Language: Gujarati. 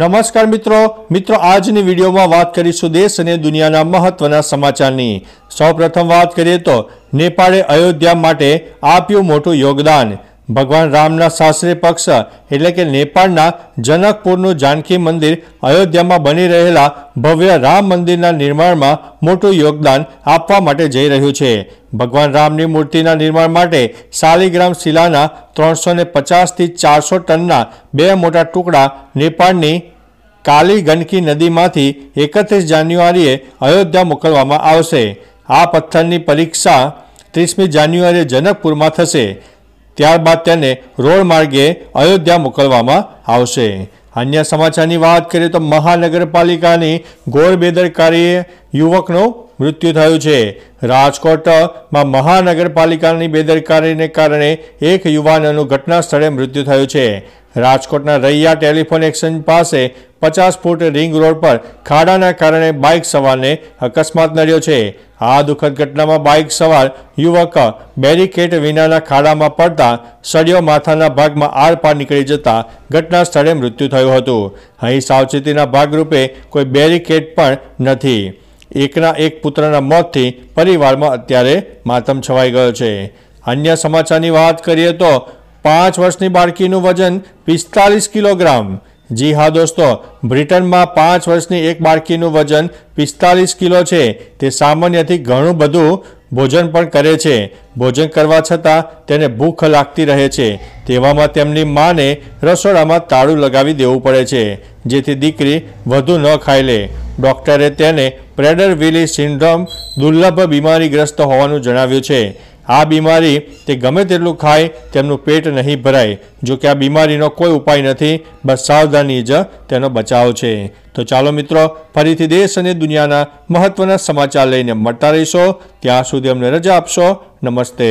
નમસ્કાર મિત્રો મિત્રો આજની વિડીયોમાં વાત કરીશું દેશ અને દુનિયાના મહત્વના સમાચારની સૌપ્રથમ વાત કરીએ તો નેપાળે અયોધ્યા માટે આપ્યું મોટું યોગદાન ભગવાન રામના સાસરી પક્ષ એટલે કે નેપાળના જનકપુરનું જાનકી મંદિર અયોધ્યામાં બની રહેલા ભવ્ય રામ મંદિરના નિર્માણમાં મોટું યોગદાન આપવા માટે જઈ રહ્યું છે ભગવાન રામની મૂર્તિના નિર્માણ માટે શાલિગ્રામ શિલાના ત્રણસો ને પચાસથી ચારસો ટનના બે મોટા ટુકડા નેપાળની કાલી ગંડકી નદીમાંથી એકત્રીસ જાન્યુઆરીએ અયોધ્યા મોકલવામાં આવશે આ પથ્થરની પરીક્ષા ત્રીસમી જાન્યુઆરીએ જનકપુરમાં થશે ત્યારબાદ તેને રોડ માર્ગે અયોધ્યા મોકલવામાં આવશે અન્ય સમાચારની વાત કરીએ તો મહાનગરપાલિકાની ગોળ બેદરકારીએ યુવકનો મૃત્યુ થયું છે રાજકોટમાં મહાનગરપાલિકાની બેદરકારીને કારણે એક યુવાનનું ઘટના સ્થળે મૃત્યુ થયું છે રાજકોટના રૈયા ટેલિફોન એક્સચેન્જ પાસે પચાસ ફૂટ રિંગ રોડ પર ખાડાના કારણે બાઇક સવારને અકસ્માત નડ્યો છે આ દુઃખદ ઘટનામાં બાઇક સવાર યુવક બેરિકેડ વિનાના ખાડામાં પડતા સળિયો માથાના ભાગમાં આરપાર નીકળી જતા ઘટના સ્થળે મૃત્યુ થયું હતું અહીં સાવચેતીના ભાગરૂપે કોઈ બેરિકેડ પણ નથી એકના એક પુત્રના મોતથી પરિવારમાં અત્યારે માતમ છવાઈ ગયો છે અન્ય સમાચારની વાત કરીએ તો પાંચ વર્ષની બાળકીનું વજન પિસ્તાલીસ કિલોગ્રામ જી હા દોસ્તો બ્રિટનમાં પાંચ વર્ષની એક બાળકીનું વજન પિસ્તાલીસ કિલો છે તે સામાન્યથી ઘણું બધું ભોજન પણ કરે છે ભોજન કરવા છતાં તેને ભૂખ લાગતી રહે છે તેવામાં તેમની માને રસોડામાં તાળું લગાવી દેવું પડે છે જેથી દીકરી વધુ ન ખાઈ લે ડૉક્ટરે તેને પ્રેડર વિલી સિન્ડ્રોમ દુર્લભ બીમારીગ્રસ્ત હોવાનું જણાવ્યું છે આ બીમારી તે ગમે તેટલું ખાય તેમનું પેટ નહીં ભરાય જો કે આ બીમારીનો કોઈ ઉપાય નથી બસ સાવધાની જ તેનો બચાવ છે તો ચાલો મિત્રો ફરીથી દેશ અને દુનિયાના મહત્વના સમાચાર લઈને મળતા રહીશો ત્યાં સુધી અમને રજા આપશો નમસ્તે